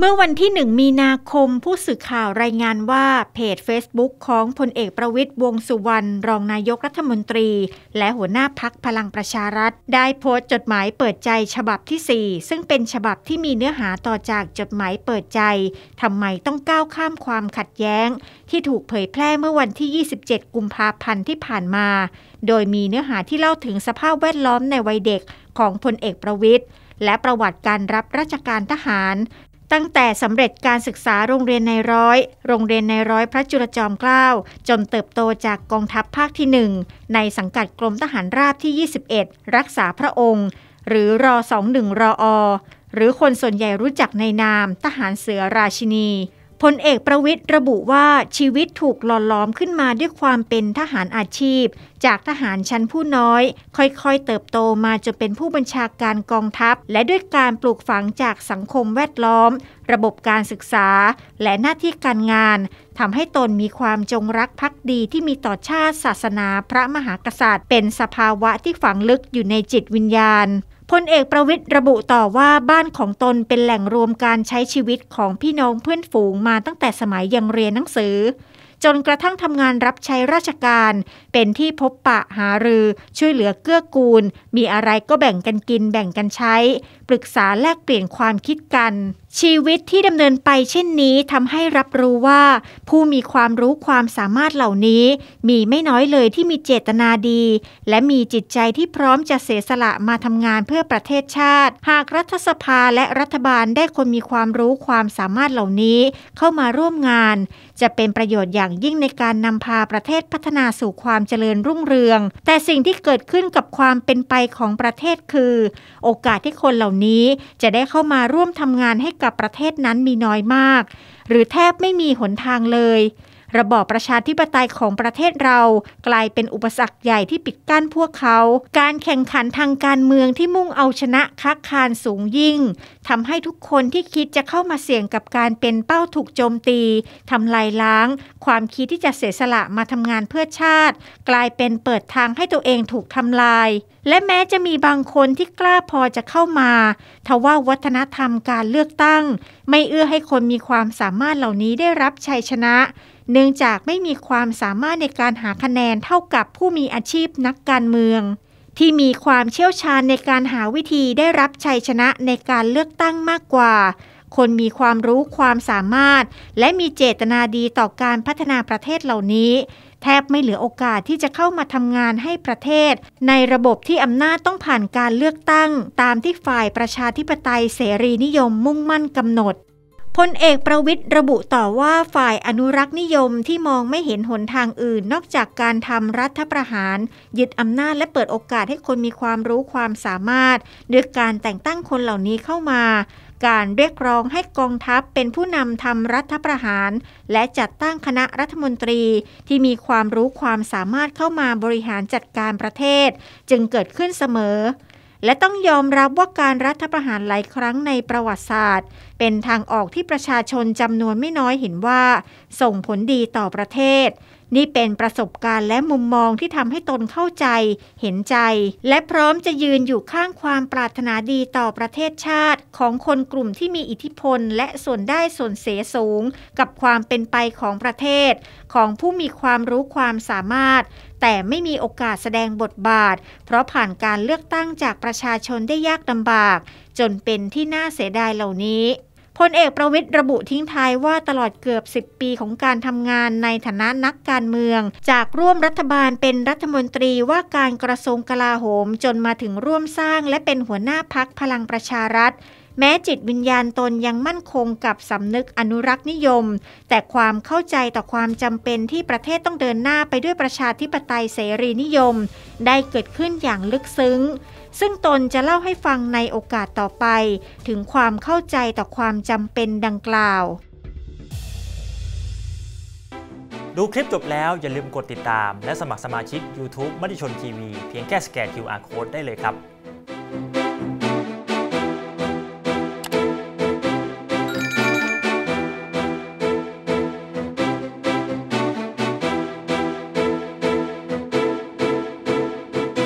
เมื่อวันที่หนึ่งมีนาคมผู้สื่อข่าวรายงานว่าเพจ Facebook ของพลเอกประวิทย์วงสุวรรณรองนายกรัฐมนตรี และหัวหน้าพักพลังประชารัฐ ได้โพสต์จดหมายเปิดใจฉบับที่ 4 ซึ่งเป็นฉบับที่มีเนื้อหาต่อจากจดหมายเปิดใจ ทำไมต้องก้าวข้ามความขัดแย้ง ที่ถูกเผยแพร่เมื่อวันที่ 27 กุมภาพันธ์ที่ผ่านมา โดยมีเนื้อหาที่เล่าถึงสภาพแวดล้อมในวัยเด็กของพลเอกประวิทย์และประวัติการรับราชการทหารตั้งแต่สำเร็จการศึกษาโรงเรียนในร้อย โรงเรียนในร้อยพระจุลจอมเกล้าจนเติบโตจากกองทัพภาคที่ 1 ในสังกัดกรมทหารราบที่ 21 รักษาพระองค์ หรือรอ21รออ หรือคนส่วนใหญ่รู้จักในนามทหารเสือราชินีพลเอกประวิทย์ระบุว่าชีวิตถูกหล่อล้อมขึ้นมาด้วยความเป็นทหารอาชีพ จากทหารชั้นผู้น้อย ค่อยๆ เติบโตมาจนเป็นผู้บัญชาการกองทัพ และด้วยการปลูกฝังจากสังคมแวดล้อม ระบบการศึกษา และหน้าที่การงาน ทำให้ตนมีความจงรักภักดีที่มีต่อชาติศาสนาพระมหากษัตริย์เป็นสภาวะที่ฝังลึกอยู่ในจิตวิญญาณพลเอกประวิทย์ระบุต่อว่าบ้านของตนเป็นแหล่งรวมการใช้ชีวิตของพี่น้องเพื่อนฝูงมาตั้งแต่สมัยยังเรียนหนังสือ จนกระทั่งทำงานรับใช้ราชการ เป็นที่พบปะหารือ ช่วยเหลือเกื้อกูล มีอะไรก็แบ่งกันกินแบ่งกันใช้ ปรึกษาแลกเปลี่ยนความคิดกันชีวิตที่ดำเนินไปเช่นนี้ทำให้รับรู้ว่าผู้มีความรู้ความสามารถเหล่านี้ มีไม่น้อยเลยที่มีเจตนาดี และมีจิตใจที่พร้อมจะเสียสละมาทำงานเพื่อประเทศชาติ หากรัฐสภาและรัฐบาลได้คนมีความรู้ความสามารถเหล่านี้เข้ามาร่วมงาน จะเป็นประโยชน์อย่างยิ่งในการนำพาประเทศพัฒนาสู่ความเจริญรุ่งเรือง แต่สิ่งที่เกิดขึ้นกับความเป็นไปของประเทศคือ โอกาสที่คนเหล่านี้จะได้เข้ามาร่วมทำงานใหกับประเทศนั้นมีน้อยมาก หรือแทบไม่มีหนทางเลย ระบอบประชาธิปไตยของประเทศเรา กลายเป็นอุปสรรคใหญ่ที่ปิดกั้นพวกเขา การแข่งขันทางการเมืองที่มุ่งเอาชนะค้าคานสูงยิ่งทำให้ทุกคนที่คิดจะเข้ามาเสี่ยงกับการเป็นเป้าถูกโจมตีทำลายล้าง ความคิดที่จะเสียสละมาทำงานเพื่อชาติ กลายเป็นเปิดทางให้ตัวเองถูกทำลายและแม้จะมีบางคนที่กล้าพอจะเข้ามา ทว่าวัฒนธรรมการเลือกตั้ง ไม่เอื้อให้คนมีความสามารถเหล่านี้ได้รับชัยชนะ เนื่องจากไม่มีความสามารถในการหาคะแนนเท่ากับผู้มีอาชีพนักการเมือง ที่มีความเชี่ยวชาญในการหาวิธีได้รับชัยชนะในการเลือกตั้งมากกว่า คนมีความรู้ความสามารถ และมีเจตนาดีต่อการพัฒนาประเทศเหล่านี้แทบไม่เหลือโอกาสที่จะเข้ามาทำงานให้ประเทศ ในระบบที่อำนาจต้องผ่านการเลือกตั้ง ตามที่ฝ่ายประชาธิปไตยเสรีนิยมมุ่งมั่นกำหนดพลเอกประวิทย์ระบุต่อว่าฝ่ายอนุรักษ์นิยมที่มองไม่เห็นหนทางอื่น นอกจากการทำรัฐประหารยึดอำนาจและเปิดโอกาสให้คนมีความรู้ความสามารถด้วยการแต่งตั้งคนเหล่านี้เข้ามา การเรียกร้องให้กองทัพเป็นผู้นำทำรัฐประหาร และจัดตั้งคณะรัฐมนตรีที่มีความรู้ความสามารถเข้ามาบริหารจัดการประเทศ จึงเกิดขึ้นเสมอและต้องยอมรับว่าการรัฐประหารหลายครั้งในประวัติศาสตร์ เป็นทางออกที่ประชาชนจำนวนไม่น้อยเห็นว่า ส่งผลดีต่อประเทศนี่เป็นประสบการณ์และมุมมองที่ทำให้ตนเข้าใจเห็นใจ และพร้อมจะยืนอยู่ข้างความปรารถนาดีต่อประเทศชาติ ของคนกลุ่มที่มีอิทธิพล และส่วนได้ส่วนเสียสูง กับความเป็นไปของประเทศ ของผู้มีความรู้ความสามารถ แต่ไม่มีโอกาสแสดงบทบาท เพราะผ่านการเลือกตั้งจากประชาชนได้ยากลำบาก จนเป็นที่น่าเสียดายเหล่านี้พลเอกประวิทย์ระบุทิ้งท้ายว่าตลอดเกือบ10ปีของการทำงานในฐานะนักการเมือง จากร่วมรัฐบาลเป็นรัฐมนตรีว่าการกระทรวงกลาโหม จนมาถึงร่วมสร้างและเป็นหัวหน้าพักพลังประชารัฐ แม้จิตวิญญาณตนยังมั่นคงกับสำนึกอนุรักษ์นิยม แต่ความเข้าใจต่อความจำเป็นที่ประเทศต้องเดินหน้าไปด้วยประชาธิปไตยเสรีนิยม ได้เกิดขึ้นอย่างลึกซึ้งซึ่งตนจะเล่าให้ฟังในโอกาสต่อไป ถึงความเข้าใจต่อความจำเป็นดังกล่าว ดูคลิปจบแล้วอย่าลืมกดติดตาม และสมัครสมาชิก YouTube มติชนทีวี เพียงแค่สแกน QR Code ได้เลยครับ